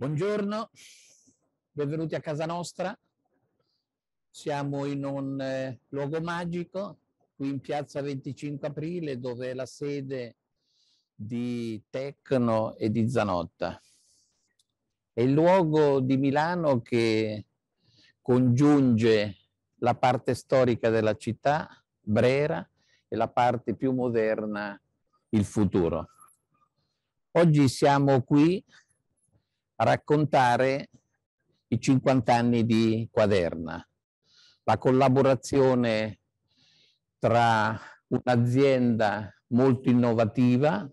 Buongiorno, benvenuti a casa nostra. Siamo in un eh, luogo magico, qui in piazza 25 aprile, dove è la sede di Tecno e di Zanotta. È il luogo di Milano che congiunge la parte storica della città, Brera, e la parte più moderna, il futuro. Oggi siamo qui raccontare i 50 anni di Quaderna, la collaborazione tra un'azienda molto innovativa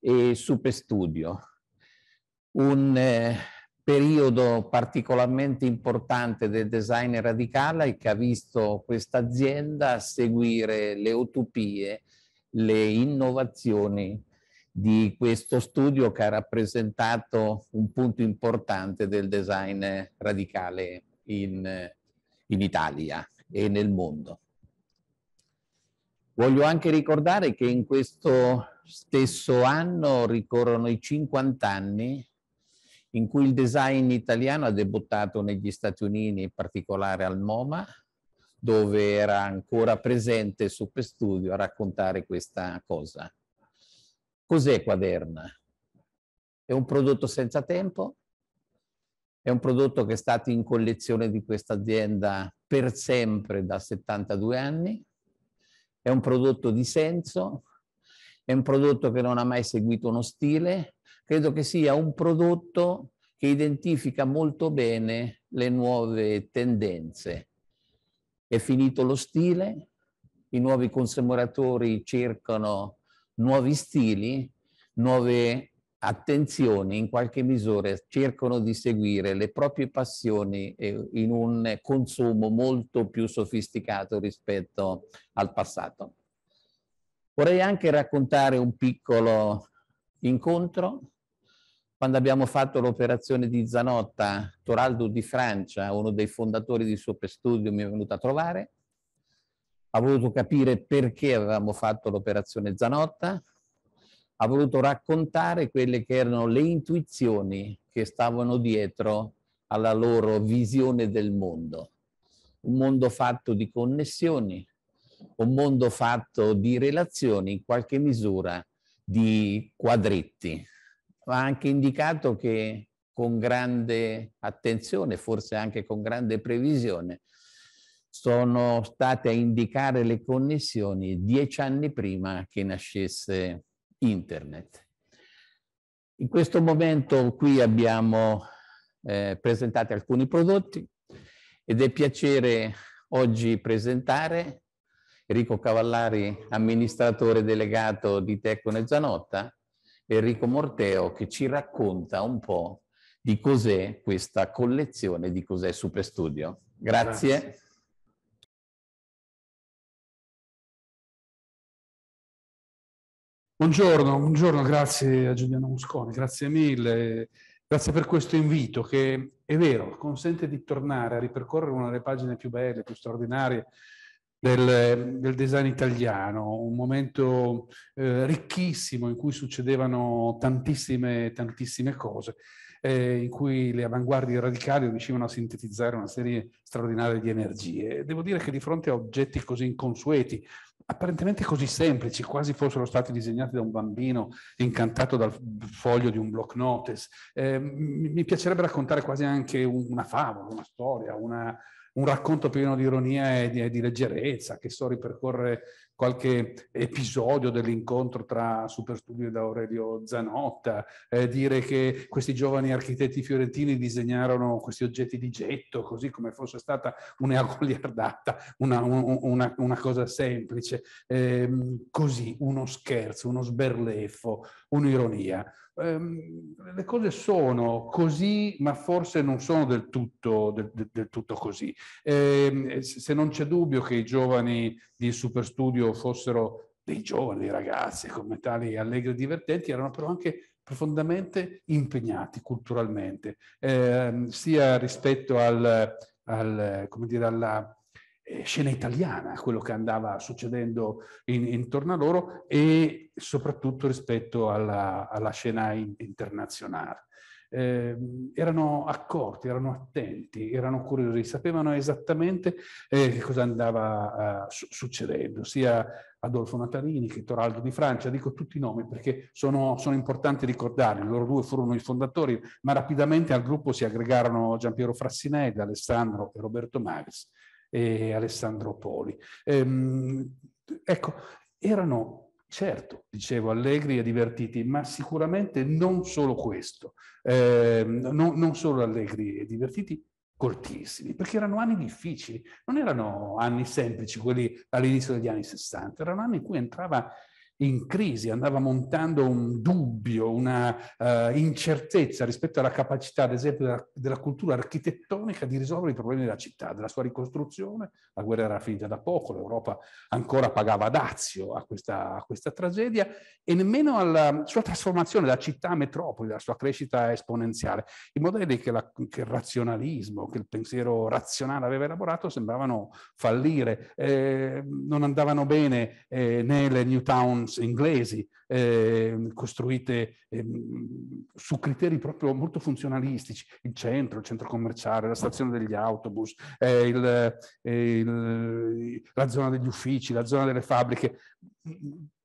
e Superstudio, un eh, periodo particolarmente importante del design radicale che ha visto questa azienda seguire le utopie, le innovazioni di questo studio che ha rappresentato un punto importante del design radicale in, in Italia e nel mondo. Voglio anche ricordare che in questo stesso anno ricorrono i 50 anni in cui il design italiano ha debuttato negli Stati Uniti, in particolare al MoMA, dove era ancora presente su studio a raccontare questa cosa. Cos'è Quaderna? È un prodotto senza tempo, è un prodotto che è stato in collezione di questa azienda per sempre da 72 anni, è un prodotto di senso, è un prodotto che non ha mai seguito uno stile, credo che sia un prodotto che identifica molto bene le nuove tendenze. È finito lo stile, i nuovi consumatori cercano nuovi stili, nuove attenzioni, in qualche misura cercano di seguire le proprie passioni eh, in un consumo molto più sofisticato rispetto al passato. Vorrei anche raccontare un piccolo incontro. Quando abbiamo fatto l'operazione di Zanotta, Toraldo di Francia, uno dei fondatori di Superstudio, mi è venuto a trovare ha voluto capire perché avevamo fatto l'operazione Zanotta, ha voluto raccontare quelle che erano le intuizioni che stavano dietro alla loro visione del mondo. Un mondo fatto di connessioni, un mondo fatto di relazioni, in qualche misura di quadretti. Ha anche indicato che con grande attenzione, forse anche con grande previsione, sono state a indicare le connessioni dieci anni prima che nascesse internet. In questo momento qui abbiamo eh, presentato alcuni prodotti ed è piacere oggi presentare Enrico Cavallari, amministratore delegato di Tecone Zanotta, e Enrico Morteo che ci racconta un po' di cos'è questa collezione, di cos'è Superstudio. Grazie. Grazie. Buongiorno, buongiorno, grazie a Giuliano Musconi, grazie mille, grazie per questo invito che è vero, consente di tornare a ripercorrere una delle pagine più belle, più straordinarie del, del design italiano, un momento eh, ricchissimo in cui succedevano tantissime, tantissime cose, eh, in cui le avanguardie radicali riuscivano a sintetizzare una serie straordinaria di energie. Devo dire che di fronte a oggetti così inconsueti, apparentemente così semplici, quasi fossero stati disegnati da un bambino incantato dal foglio di un block notice. Eh, mi piacerebbe raccontare quasi anche una favola, una storia, una, un racconto pieno di ironia e di, e di leggerezza che so ripercorre qualche episodio dell'incontro tra Superstudio ed Aurelio Zanotta, eh, dire che questi giovani architetti fiorentini disegnarono questi oggetti di getto, così come fosse stata un'eagoliardata, una, un, una, una cosa semplice, eh, così uno scherzo, uno sberleffo, un'ironia. Eh, le cose sono così, ma forse non sono del tutto, del, del tutto così. Ehm, se non c'è dubbio che i giovani di Superstudio Giulio fossero dei giovani, ragazzi, come tali allegri e divertenti, erano però anche profondamente impegnati culturalmente, eh, sia rispetto al, al, dire, alla eh, scena italiana, quello che andava succedendo in, intorno a loro e soprattutto rispetto alla, alla scena in, internazionale eh, erano accorti, erano attenti, erano curiosi, sapevano esattamente eh, cosa andava eh, succedendo, sia Adolfo Natalini che Toraldo di Francia, dico tutti i nomi perché sono, sono, importanti ricordarli, loro due furono i fondatori, ma rapidamente al gruppo si aggregarono Piero Frassinelli, Alessandro e Roberto Magris e Alessandro Poli. Ehm, ecco, erano Certo, dicevo, allegri e divertiti, ma sicuramente non solo questo, eh, non, non solo allegri e divertiti, coltissimi, perché erano anni difficili, non erano anni semplici quelli all'inizio degli anni 60, erano anni in cui entrava in crisi, andava montando un dubbio, una uh, incertezza rispetto alla capacità, ad esempio, della, della, cultura architettonica di risolvere i problemi della città, della sua ricostruzione. La guerra era finita da poco, l'Europa ancora pagava dazio a questa, a questa tragedia e nemmeno alla sua trasformazione da città a metropoli, la sua crescita esponenziale. I modelli che, la, che il razionalismo, che il pensiero razionale aveva elaborato sembravano fallire, eh, non andavano bene eh, né le Newtown Slums inglesi, eh, costruite eh, su criteri proprio molto funzionalistici, il centro, il centro commerciale, la stazione degli autobus, eh, il, eh, il, la zona degli uffici, la zona delle fabbriche,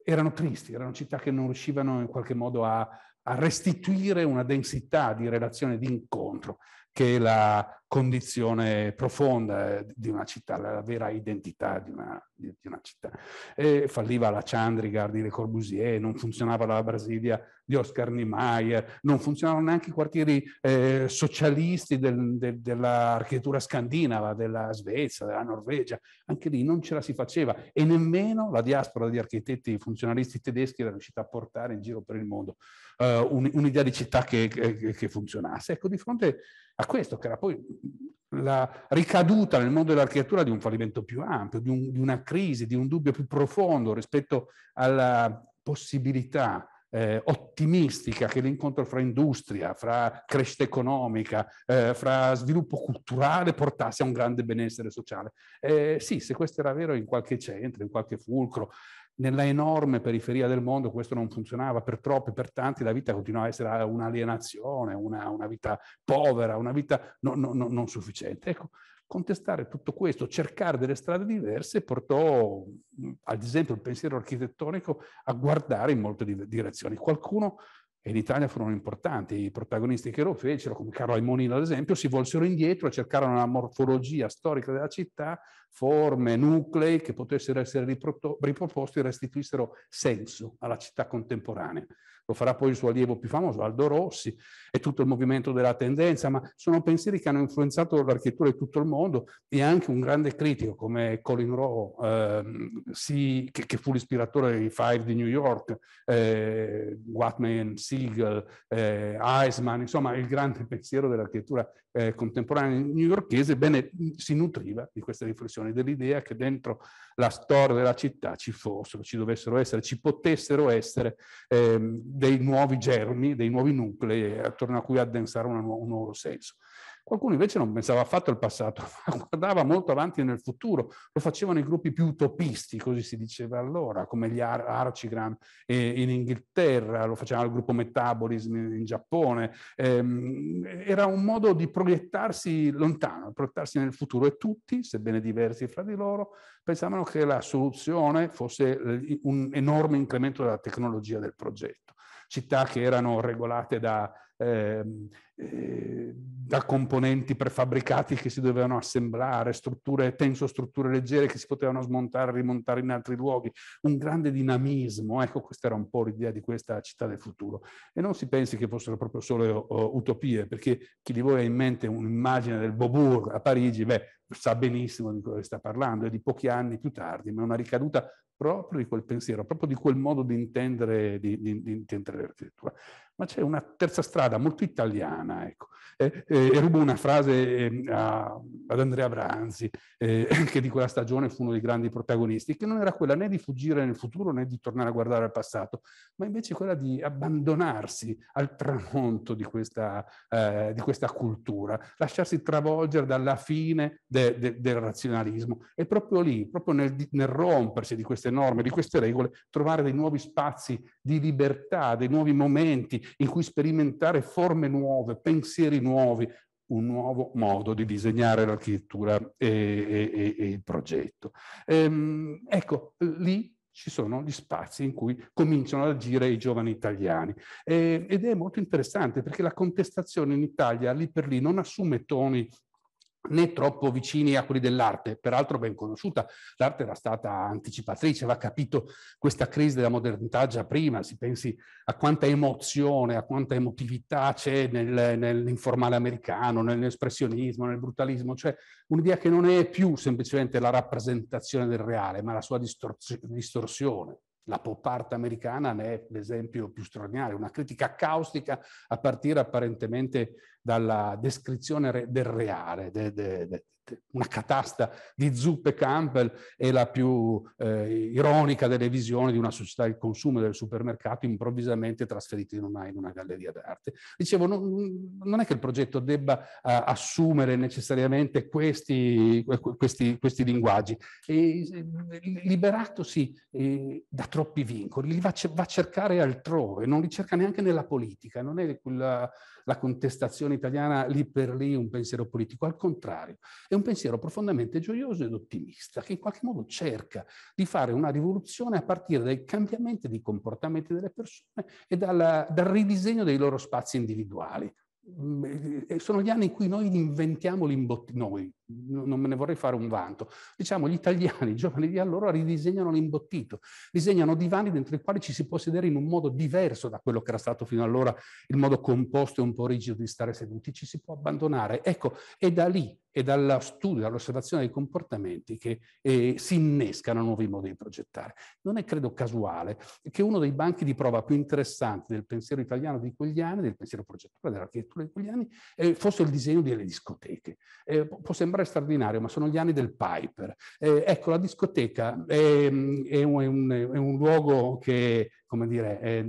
erano tristi, erano città che non riuscivano in qualche modo a, a restituire una densità di relazione di incontro che la, condizione profonda eh, di una città, la vera identità di una, di, di una città. E falliva la Chandrigar di Le Corbusier, non funzionava la Brasilia di Oscar Niemeyer, non funzionavano neanche i quartieri eh, socialisti del, de, dell'architettura scandinava, della Svezia, della Norvegia, anche lì non ce la si faceva e nemmeno la diaspora di architetti funzionalisti tedeschi era riuscita a portare in giro per il mondo eh, un'idea di città che, che, che funzionasse. Ecco, di fronte a questo, che era poi la ricaduta nel mondo dell'architettura di un fallimento più ampio, di, un, di, una crisi, di un dubbio più profondo rispetto alla possibilità eh, ottimistica che l'incontro fra industria, fra crescita economica, eh, fra sviluppo culturale portasse a un grande benessere sociale. Eh, sì, se questo era vero in qualche centro, in qualche fulcro, nella enorme periferia del mondo questo non funzionava, per troppi, per tanti la vita continuava a essere un'alienazione, una, una vita povera, una vita no, no, no, non sufficiente. Ecco, contestare tutto questo, cercare delle strade diverse, portò ad esempio il pensiero architettonico a guardare in molte direzioni. Qualcuno e in Italia furono importanti. I protagonisti che lo fecero, come Carlo Aimonino ad esempio, si volsero indietro e cercarono una morfologia storica della città, forme, nuclei che potessero essere riproposti e restituissero senso alla città contemporanea lo farà poi il suo allievo più famoso, Aldo Rossi, e tutto il movimento della tendenza, ma sono pensieri che hanno influenzato l'architettura di tutto il mondo e anche un grande critico come Colin Rowe, ehm, si, che, che, fu l'ispiratore dei Five di New York, eh, Watman, Siegel, eh, Eisman, insomma il grande pensiero dell'architettura eh, contemporanea newyorchese, bene, si nutriva di queste riflessioni, dell'idea che dentro la storia della città ci fossero, ci dovessero essere, ci potessero essere. Ehm, dei nuovi germi, dei nuovi nuclei attorno a cui addensare un nuovo senso. Qualcuno invece non pensava affatto al passato, ma guardava molto avanti nel futuro. Lo facevano i gruppi più utopisti, così si diceva allora, come gli Ar- Archigram eh, in Inghilterra, lo faceva il gruppo Metabolism in, in Giappone. Eh, era un modo di proiettarsi lontano, proiettarsi nel futuro e tutti, sebbene diversi fra di loro, pensavano che la soluzione fosse un enorme incremento della tecnologia del progetto città che erano regolate da, ehm, eh, da componenti prefabbricati che si dovevano assemblare, strutture, tenso strutture leggere che si potevano smontare e rimontare in altri luoghi, un grande dinamismo, ecco questa era un po' l'idea di questa città del futuro. E non si pensi che fossero proprio solo uh, utopie, perché chi di voi ha in mente un'immagine del Beaubourg a Parigi, beh, sa benissimo di cosa sta parlando, è di pochi anni più tardi, ma è una ricaduta proprio di quel pensiero, proprio di quel modo di intendere, di, di, di intendere l'architettura. Cioè, ma c'è una terza strada molto italiana. Ecco. Eh, eh, e rubo una frase ehm, a, ad Andrea Branzi, eh, che di quella stagione fu uno dei grandi protagonisti, che non era quella né di fuggire nel futuro né di tornare a guardare al passato, ma invece quella di abbandonarsi al tramonto di questa, eh, di questa cultura, lasciarsi travolgere dalla fine de, de, del razionalismo. E proprio lì, proprio nel, nel rompersi di queste norme, di queste regole, trovare dei nuovi spazi di libertà, dei nuovi momenti, in cui sperimentare forme nuove, pensieri nuovi, un nuovo modo di disegnare l'architettura e, e, e, il progetto. Ehm, ecco, lì ci sono gli spazi in cui cominciano ad agire i giovani italiani. E, eh, ed è molto interessante perché la contestazione in Italia lì per lì non assume toni né troppo vicini a quelli dell'arte, peraltro ben conosciuta. L'arte era stata anticipatrice, aveva capito questa crisi della modernità già prima, si pensi a quanta emozione, a quanta emotività c'è nel, nell'informale americano, nell'espressionismo, nel brutalismo, cioè un'idea che non è più semplicemente la rappresentazione del reale, ma la sua distorsione. La pop art americana ne è l'esempio più straordinario, una critica caustica a partire apparentemente dalla descrizione del reale, de, de, de, una catasta di zuppe Campbell è la più eh, ironica delle visioni di una società di consumo del supermercato improvvisamente trasferita in una, in una galleria d'arte. Dicevo, non, non, è che il progetto debba uh, assumere necessariamente questi, questi, questi linguaggi, e, liberatosi eh, da troppi vincoli, li va, va, a cercare altrove, non li cerca neanche nella politica, non è quella, la contestazione italiana lì per lì un pensiero politico, al contrario, è un pensiero profondamente gioioso ed ottimista che in qualche modo cerca di fare una rivoluzione a partire dai cambiamenti di comportamenti delle persone e dalla, dal ridisegno dei loro spazi individuali. Mm, sono gli anni in cui noi inventiamo l'imbottimento, noi, non me ne vorrei fare un vanto, diciamo gli italiani, i giovani di allora, ridisegnano l'imbottito, disegnano divani dentro i quali ci si può sedere in un modo diverso da quello che era stato fino allora il modo composto e un po' rigido di stare seduti, ci si può abbandonare. Ecco, è da lì, è dallo studio, dall'osservazione dei comportamenti che eh, si innescano nuovi modi di progettare. Non è, credo, casuale che uno dei banchi di prova più interessanti del pensiero italiano di quegli anni, del pensiero progettuale, dell'architettura di quegli anni, eh, fosse il disegno delle discoteche. Eh, può sembrare sembra straordinario, ma sono gli anni del Piper. Eh, ecco, la discoteca è, mm, è, un, è, un, è un luogo che come dire, è,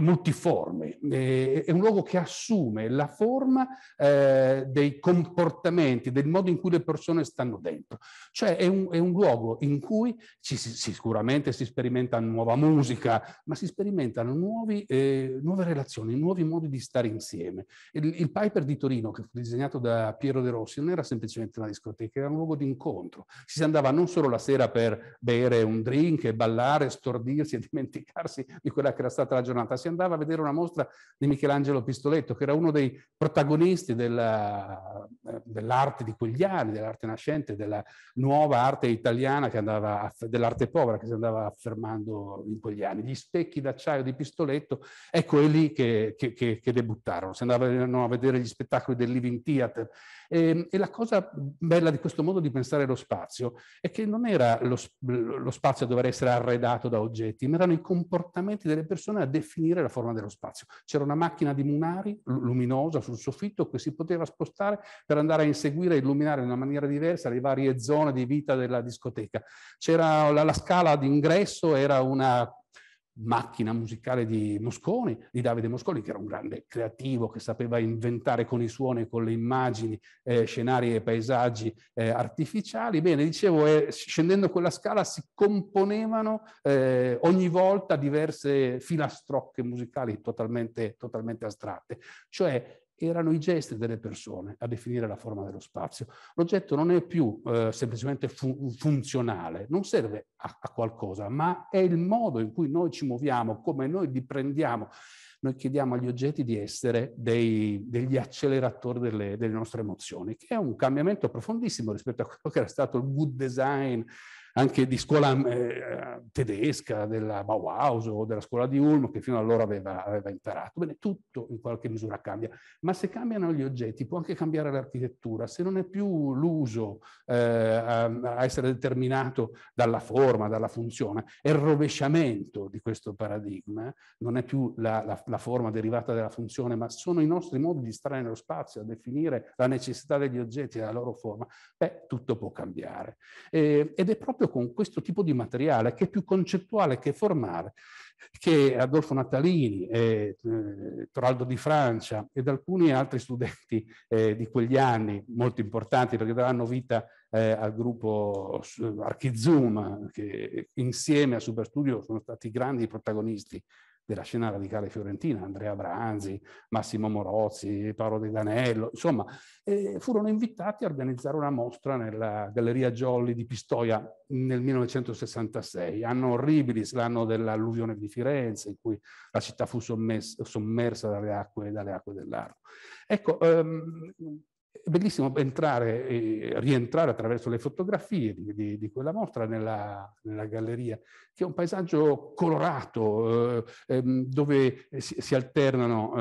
multiforme, è un luogo che assume la forma eh, dei comportamenti, del modo in cui le persone stanno dentro. Cioè è un, è un luogo in cui ci, sicuramente si sperimenta nuova musica, ma si sperimentano nuovi, eh, nuove relazioni, nuovi modi di stare insieme. Il, il, Piper di Torino, che fu disegnato da Piero De Rossi, non era semplicemente una discoteca, era un luogo di incontro. Si andava non solo la sera per bere un drink, ballare, stordirsi e dimenticarsi di quella creazione, era stata la giornata, si andava a vedere una mostra di Michelangelo Pistoletto, che era uno dei protagonisti della, eh, dell'arte di quegli anni, dell'arte nascente, della nuova arte italiana, che andava, dell'arte povera che si andava affermando in quegli anni. Gli specchi d'acciaio di Pistoletto, ecco è lì che, che, che, che debuttarono. Si andavano a vedere gli spettacoli del Living Theater e, ehm, e, la cosa bella di questo modo di pensare lo spazio è che non era lo, lo spazio a dover essere arredato da oggetti, ma erano i comportamenti delle persone a definire la forma dello spazio. C'era una macchina di Munari luminosa sul soffitto che si poteva spostare per andare a inseguire e illuminare in una maniera diversa le varie zone di vita della discoteca. C'era la, la scala d'ingresso, era una macchina musicale di Mosconi, di Davide Mosconi, che era un grande creativo, che sapeva inventare con i suoni con le immagini eh, scenari e paesaggi eh, artificiali. Bene, dicevo, eh, scendendo quella scala si componevano eh, ogni volta diverse filastrocche musicali totalmente, totalmente astratte. Cioè erano i gesti delle persone a definire la forma dello spazio. L'oggetto non è più eh, semplicemente fu- funzionale, non serve a-, a qualcosa, ma è il modo in cui noi ci muoviamo, come noi li prendiamo. Noi chiediamo agli oggetti di essere dei, degli acceleratori delle, delle, nostre emozioni, che è un cambiamento profondissimo rispetto a quello che era stato il good design anche di scuola eh, tedesca, della Bauhaus o della scuola di Ulm che fino allora aveva, aveva imparato. Bene, tutto in qualche misura cambia, ma se cambiano gli oggetti può anche cambiare l'architettura, se non è più l'uso eh, a essere determinato dalla forma, dalla funzione, è il rovesciamento di questo paradigma, non è più la, la, la forma derivata dalla funzione, ma sono i nostri modi di stare nello spazio, a definire la necessità degli oggetti e la loro forma, beh, tutto può cambiare. E, eh, ed è proprio proprio con questo tipo di materiale che è più concettuale che formale, che Adolfo Natalini, eh, Toraldo di Francia ed alcuni altri studenti eh, di quegli anni, molto importanti perché daranno vita eh, al gruppo eh, Archizum, che insieme a Superstudio sono stati grandi protagonisti della scena radicale fiorentina, Andrea Branzi, Massimo Morozzi, Paolo De Danello, insomma, eh, furono invitati a organizzare una mostra nella Galleria Giolli di Pistoia nel 1966, anno orribilis, l'anno dell'alluvione di Firenze, in cui la città fu sommersa dalle acque, dalle acque dell'Arno. Ecco, ehm, è bellissimo entrare e rientrare attraverso le fotografie di, di, di quella mostra nella, nella, galleria, che è un paesaggio colorato, eh, ehm, dove si, si alternano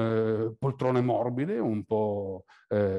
eh, poltrone morbide, un po' eh,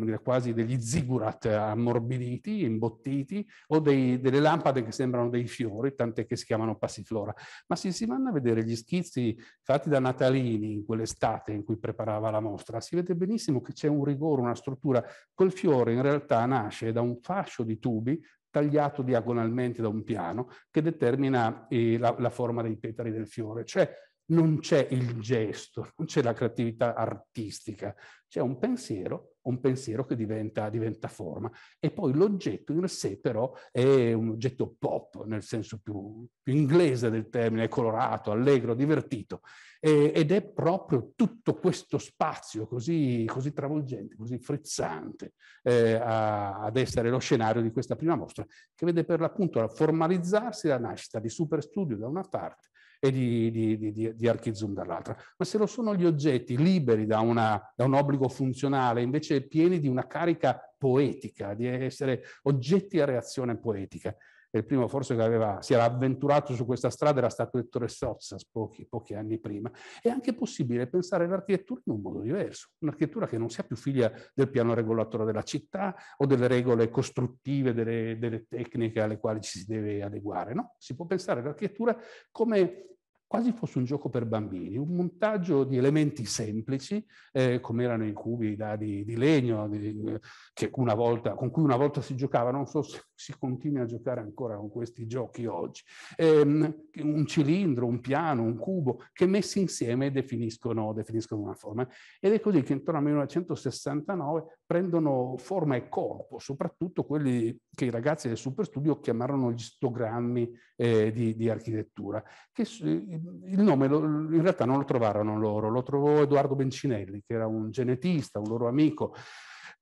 come dire, quasi degli ziggurat ammorbiditi, imbottiti, o dei, delle lampade che sembrano dei fiori, tant'è che si chiamano passiflora. Ma se si vanno a vedere gli schizzi fatti da Natalini in quell'estate in cui preparava la mostra, si vede benissimo che c'è un rigore, una struttura. Quel fiore in realtà nasce da un fascio di tubi tagliato diagonalmente da un piano che determina eh, la, la forma dei petali del fiore. Cioè non c'è il gesto, non c'è la creatività artistica, c'è un pensiero, un pensiero che diventa, diventa forma. E poi l'oggetto in sé però è un oggetto pop, nel senso più, più inglese del termine, colorato, allegro, divertito. E, ed è proprio tutto questo spazio così, così travolgente, così frizzante eh, a, ad essere lo scenario di questa prima mostra, che vede per l'appunto formalizzarsi la nascita di Superstudio da una parte e di, di, di, di Archizum dall'altra. Ma se lo sono gli oggetti liberi da, una, da un obbligo funzionale, invece pieni di una carica poetica, di essere oggetti a reazione poetica, il primo forse che aveva, si era avventurato su questa strada era stato Ettore Sozzas pochi, pochi anni prima. È anche possibile pensare all'architettura in un modo diverso, un'architettura che non sia più figlia del piano regolatore della città o delle regole costruttive, delle, delle tecniche alle quali ci si deve adeguare. No? Si può pensare all'architettura come quasi fosse un gioco per bambini, un montaggio di elementi semplici, eh, come erano i cubi i dadi di legno, di, eh, volta, con cui una volta si giocava, non so se si continua a giocare ancora con questi giochi oggi, eh, un cilindro, un piano, un cubo, che messi insieme definiscono, definiscono una forma. Ed è così che intorno al 1969 prendono forma e corpo, soprattutto quelli che i ragazzi del Superstudio chiamarono gli stogrammi eh, di, di, architettura, che eh, il nome lo, in realtà non lo trovarono loro, lo trovò Edoardo Bencinelli, che era un genetista, un loro amico,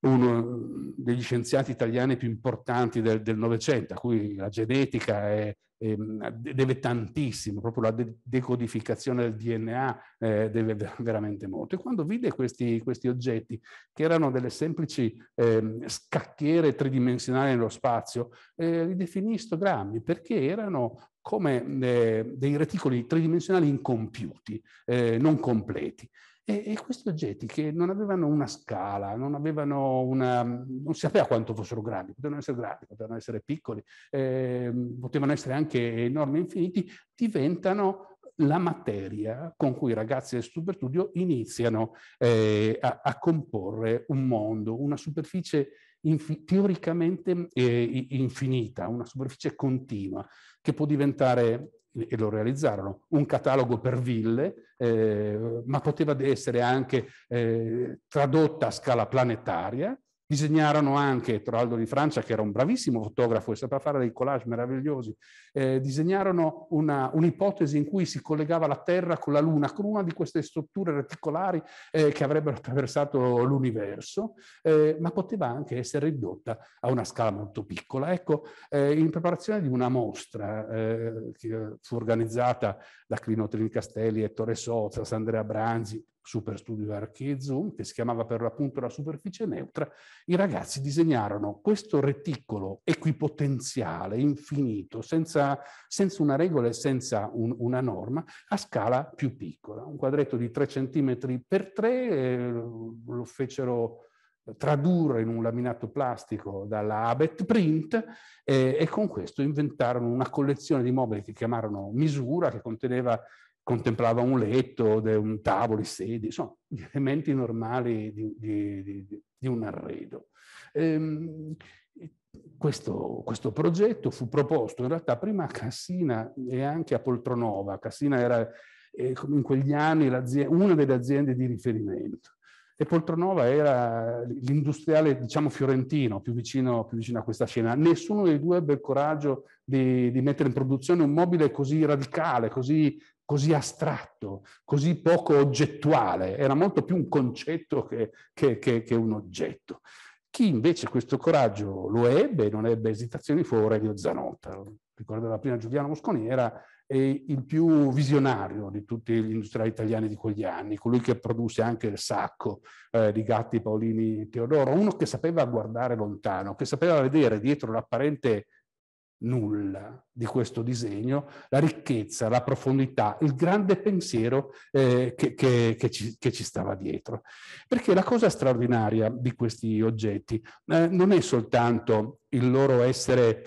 uno eh, degli scienziati italiani più importanti del Novecento, a cui la genetica è ehm, deve tantissimo, proprio la de- decodificazione del DNA eh, deve veramente molto. E quando vide questi, questi oggetti, che erano delle semplici ehm, scacchiere tridimensionali nello spazio, eh, li definì histogrammi perché erano come eh, dei reticoli tridimensionali incompiuti, eh, non completi. E, e, questi oggetti che non avevano una scala, non avevano una... non si sapeva quanto fossero grandi, potevano essere grandi, potevano essere piccoli, eh, potevano essere anche enormi e infiniti, diventano la materia con cui i ragazzi del superstudio iniziano eh, a, a, comporre un mondo, una superficie infi teoricamente eh, infinita, una superficie continua che può diventare e lo realizzarono, un catalogo per ville, eh, ma poteva essere anche eh, tradotta a scala planetaria Disegnarono anche Toraldo di Francia, che era un bravissimo fotografo e sapeva fare dei collage meravigliosi, eh, disegnarono una, un'ipotesi in cui si collegava la Terra con la Luna, con una di queste strutture reticolari eh, che avrebbero attraversato l'universo, eh, ma poteva anche essere ridotta a una scala molto piccola. Ecco, eh, in preparazione di una mostra eh, che fu organizzata da Clinotrini Castelli Ettore Sozza, Andrea Branzi, Super Studio Archi Zoom, che si chiamava per l'appunto la superficie neutra, i ragazzi disegnarono questo reticolo equipotenziale, infinito, senza, senza una regola e senza un, una norma, a scala più piccola. Un quadretto di 3 cm per 3, eh, lo fecero tradurre in un laminato plastico dalla Abet Print eh, e con questo inventarono una collezione di mobili che chiamarono Misura, che conteneva contemplava un letto, un tavolo, sedi, insomma, gli elementi normali di, di, di, di un arredo. Ehm, questo, questo, progetto fu proposto in realtà prima a Cassina e anche a Poltronova. Cassina era eh, in quegli anni una delle aziende di riferimento e Poltronova era l'industriale, diciamo, fiorentino, più vicino, più vicino, a questa scena. Nessuno dei due ebbe il coraggio di, di, mettere in produzione un mobile così radicale, così così astratto, così poco oggettuale, era molto più un concetto che, che, che, che un oggetto. Chi invece questo coraggio lo ebbe e non ebbe esitazioni fu Aurelio Zanotta, ricordava prima Giuliano Mosconi, era il più visionario di tutti gli industriali italiani di quegli anni, colui che produsse anche il sacco eh, di Gatti, Paolini, Teodoro, uno che sapeva guardare lontano, che sapeva vedere dietro l'apparente nulla di questo disegno, la ricchezza, la profondità, il grande pensiero eh, che, che, che, ci, che, ci, stava dietro. Perché la cosa straordinaria di questi oggetti eh, non è soltanto il loro essere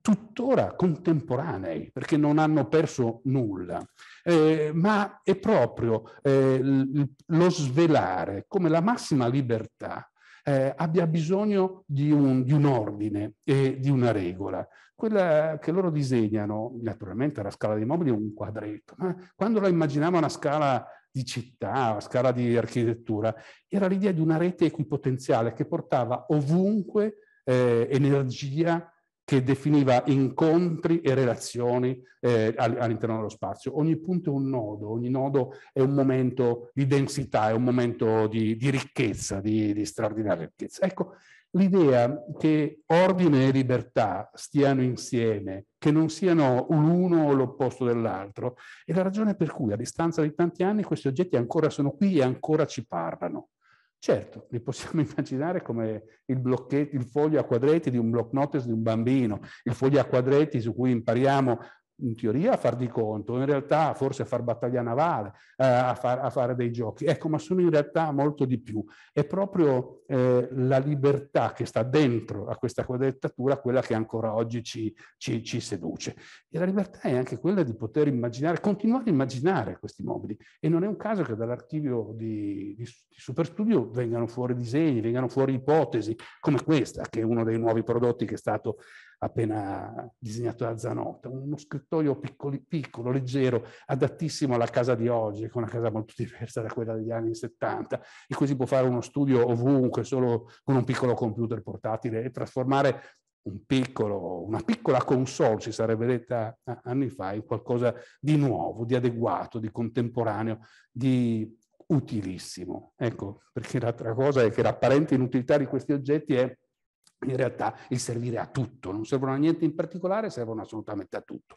tuttora contemporanei, perché non hanno perso nulla, eh, ma è proprio eh, lo svelare come la massima libertà eh, abbia bisogno di un, di un ordine e di una regola quella che loro disegnano, naturalmente la scala dei mobili è un quadretto, ma quando la immaginavano una scala di città, una scala di architettura, era l'idea di una rete equipotenziale che portava ovunque eh, energia che definiva incontri e relazioni eh, all'interno dello spazio. Ogni punto è un nodo, ogni nodo è un momento di densità, è un momento di, di ricchezza, di, di straordinaria ricchezza. Ecco, l'idea che ordine e libertà stiano insieme, che non siano l'uno o l'opposto dell'altro, è la ragione per cui a distanza di tanti anni questi oggetti ancora sono qui e ancora ci parlano. Certo, li possiamo immaginare come il, il foglio a quadretti di un block notice di un bambino, il foglio a quadretti su cui impariamo in teoria a far di conto, in realtà forse a far battaglia navale, eh, a, far, a, fare dei giochi. Ecco, ma sono in realtà molto di più. È proprio eh, la libertà che sta dentro a questa quadrettatura quella che ancora oggi ci, ci, ci, seduce. E la libertà è anche quella di poter immaginare, continuare a immaginare questi mobili. E non è un caso che dall'archivio di, di, di Superstudio vengano fuori disegni, vengano fuori ipotesi come questa, che è uno dei nuovi prodotti che è stato appena disegnato da Zanotto, uno scrittoio piccoli, piccolo, leggero, adattissimo alla casa di oggi, che è una casa molto diversa da quella degli anni 70, in cui si può fare uno studio ovunque, solo con un piccolo computer portatile e trasformare un piccolo, una piccola console, si sarebbe detta anni fa, in qualcosa di nuovo, di adeguato, di contemporaneo, di utilissimo. Ecco, perché l'altra cosa è che l'apparente inutilità di questi oggetti è in realtà il servire a tutto, non servono a niente in particolare, servono assolutamente a tutto.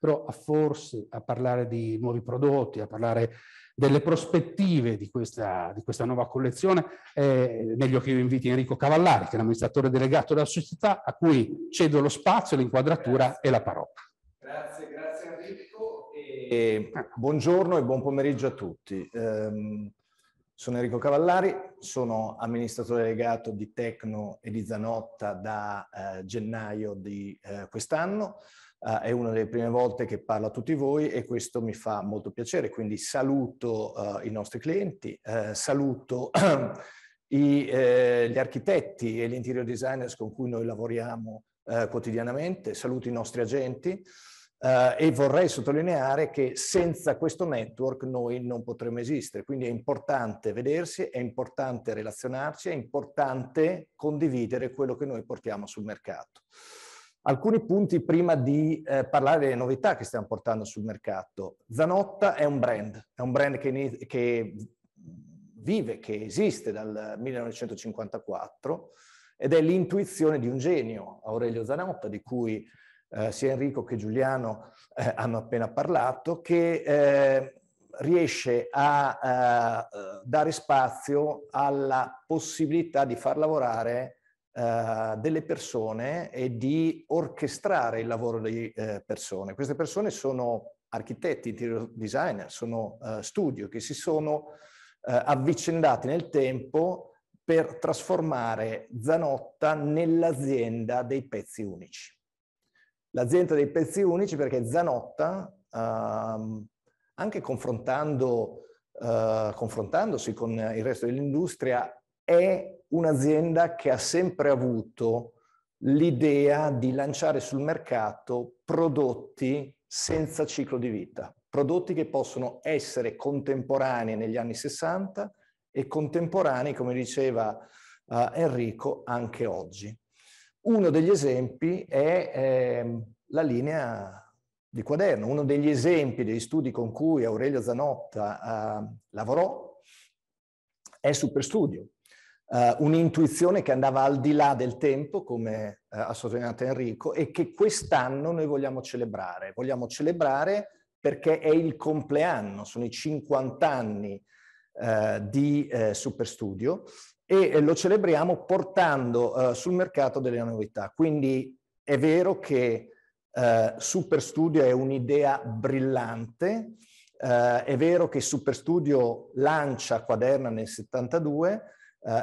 Però a forse a parlare di nuovi prodotti, a parlare delle prospettive di questa, di questa nuova collezione, è meglio che io inviti Enrico Cavallari, che è l'amministratore delegato della società, a cui cedo lo spazio, l'inquadratura e la parola. Grazie, grazie Enrico. E... E buongiorno e buon pomeriggio a tutti. Um... Sono Enrico Cavallari, sono amministratore delegato di Tecno e di Zanotta da eh, gennaio di eh, quest'anno. Eh, è una delle prime volte che parlo a tutti voi e questo mi fa molto piacere, quindi saluto eh, i nostri clienti, eh, saluto i, eh, gli architetti e gli interior designers con cui noi lavoriamo quotidianamente, saluto i nostri agenti, Uh, e vorrei sottolineare che senza questo network noi non potremmo esistere, quindi è importante vedersi, è importante relazionarci, è importante condividere quello che noi portiamo sul mercato. Alcuni punti prima di eh, parlare delle novità che stiamo portando sul mercato. Zanotta è un brand, è un brand che, che vive, che esiste dal 1954 ed è l'intuizione di un genio, Aurelio Zanotta, di cui eh, sia Enrico che Giuliano eh, hanno appena parlato, che eh, riesce a eh, dare spazio alla possibilità di far lavorare eh, delle persone e di orchestrare il lavoro di eh, persone. Queste persone sono architetti, interior designer, sono studio che si sono avvicendati nel tempo per trasformare Zanotta nell'azienda dei pezzi unici l'azienda dei pezzi unici perché Zanotta, ehm, anche confrontando, eh, confrontandosi con il resto dell'industria, è un'azienda che ha sempre avuto l'idea di lanciare sul mercato prodotti senza ciclo di vita, prodotti che possono essere contemporanei negli anni 60 e contemporanei, come diceva eh, Enrico, anche oggi. Uno degli esempi è eh, la linea di quaderno. Uno degli esempi degli studi con cui Aurelio Zanotta eh, lavorò è Superstudio, eh, un'intuizione che andava al di là del tempo, come eh, ha sottolineato Enrico, e che quest'anno noi vogliamo celebrare. Vogliamo celebrare perché è il compleanno, sono i 50 anni eh, di eh, Superstudio e lo celebriamo portando eh, sul mercato delle novità. Quindi è vero che Superstudio è un'idea brillante, è vero che Superstudio lancia Quaderna nel 72,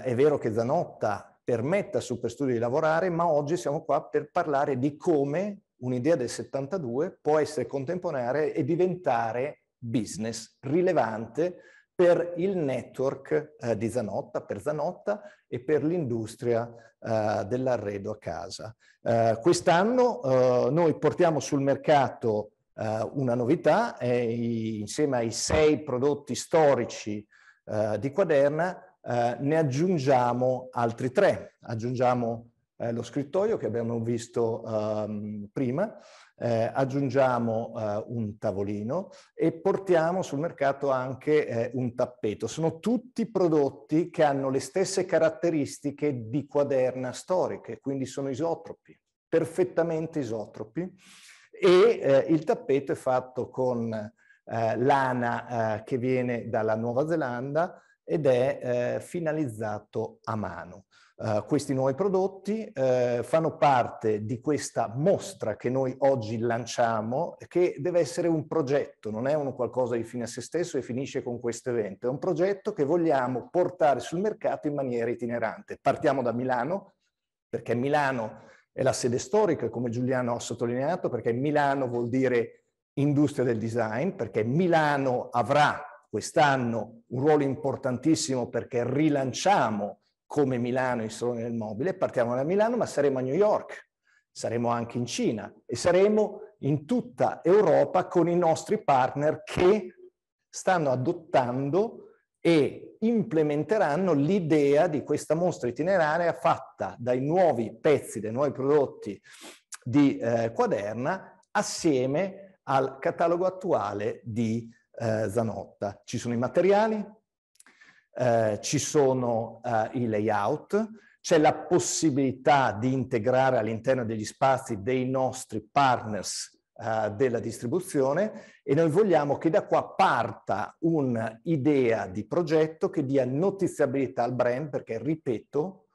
è vero che Zanotta permette a Superstudio di lavorare, ma oggi siamo qua per parlare di come un'idea del 72 può essere contemporanea e diventare business rilevante per il network eh, di Zanotta, per Zanotta e per l'industria eh, dell'arredo a casa. Eh, Quest'anno eh, noi portiamo sul mercato eh, una novità, insieme ai sei prodotti storici eh, di Quaderna ne aggiungiamo altri tre, aggiungiamo eh, lo scrittoio che abbiamo visto ehm, prima, eh, aggiungiamo eh, un tavolino e portiamo sul mercato anche eh, un tappeto. Sono tutti prodotti che hanno le stesse caratteristiche di quaderna storiche, quindi sono isotropi, perfettamente isotropi. E eh, il tappeto è fatto con eh, lana che viene dalla Nuova Zelanda, ed è eh, finalizzato a mano. Uh, questi nuovi prodotti uh, fanno parte di questa mostra che noi oggi lanciamo, che deve essere un progetto, non è un qualcosa di fine a se stesso e finisce con questo evento, è un progetto che vogliamo portare sul mercato in maniera itinerante. Partiamo da Milano, perché Milano è la sede storica, come Giuliano ha sottolineato, perché Milano vuol dire industria del design, perché Milano avrà quest'anno un ruolo importantissimo perché rilanciamo come Milano il Salone del Mobile, partiamo da Milano ma saremo a New York, saremo anche in Cina e saremo in tutta Europa con i nostri partner che stanno adottando e implementeranno l'idea di questa mostra itineraria fatta dai nuovi pezzi, dai nuovi prodotti di eh, Quaderna assieme al catalogo attuale di eh, Zanotta. Ci sono i materiali, eh, ci sono eh, i layout, c'è la possibilità di integrare all'interno degli spazi dei nostri partners eh, della distribuzione e noi vogliamo che da qua parta un'idea di progetto che dia notiziabilità al brand perché, ripeto,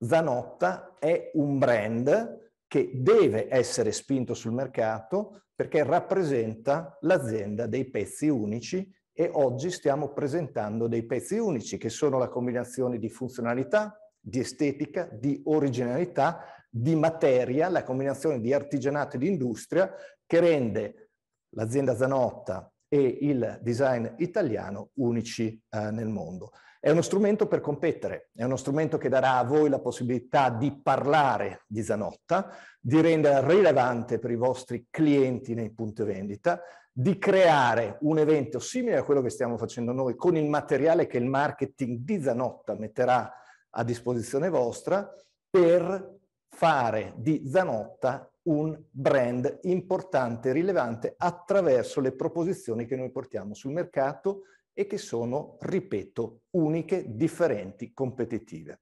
Zanotta è un brand che deve essere spinto sul mercato perché rappresenta l'azienda dei pezzi unici e oggi stiamo presentando dei pezzi unici che sono la combinazione di funzionalità, di estetica, di originalità, di materia, la combinazione di artigianato e di industria che rende l'azienda Zanotta e il design italiano unici eh, nel mondo. È uno strumento per competere, è uno strumento che darà a voi la possibilità di parlare di Zanotta, di rendere rilevante per i vostri clienti nei punti vendita, di creare un evento simile a quello che stiamo facendo noi con il materiale che il marketing di Zanotta metterà a disposizione vostra per fare di Zanotta un brand importante, rilevante attraverso le proposizioni che noi portiamo sul mercato e che sono, ripeto, uniche, differenti, competitive.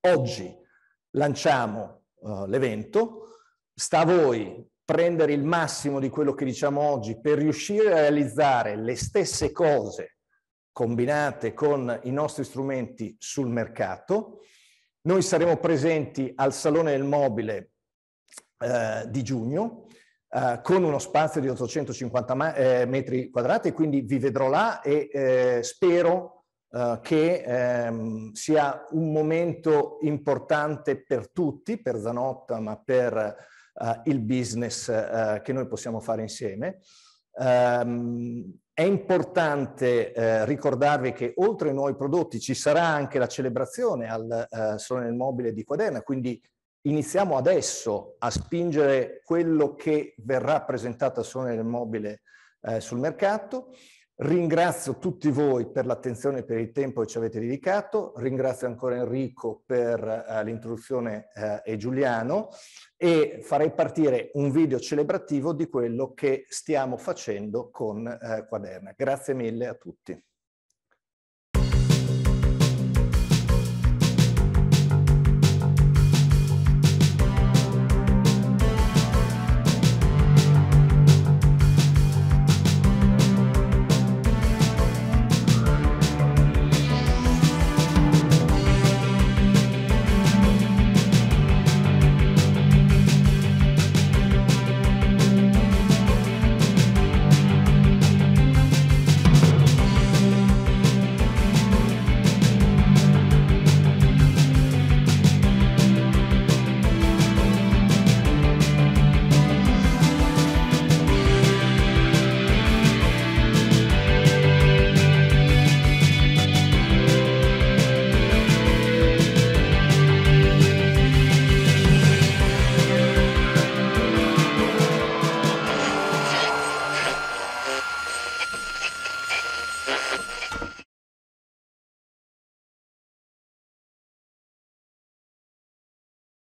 Oggi lanciamo uh, l'evento, sta a voi prendere il massimo di quello che diciamo oggi per riuscire a realizzare le stesse cose combinate con i nostri strumenti sul mercato. Noi saremo presenti al Salone del Mobile eh, di giugno eh, con uno spazio di 850 ma- eh, metri quadrati, quindi vi vedrò là e eh, spero che ehm, sia un momento importante per tutti, per Zanotta, ma per il business che noi possiamo fare insieme. Um, è importante eh, ricordarvi che oltre ai nuovi prodotti ci sarà anche la celebrazione al eh, Salone del Mobile di Quaderna, quindi iniziamo adesso a spingere quello che verrà presentato a Sony del Mobile eh, sul mercato. Ringrazio tutti voi per l'attenzione e per il tempo che ci avete dedicato, ringrazio ancora Enrico per eh, l'introduzione eh, e Giuliano e farei partire un video celebrativo di quello che stiamo facendo con eh, Quaderna. Grazie mille a tutti.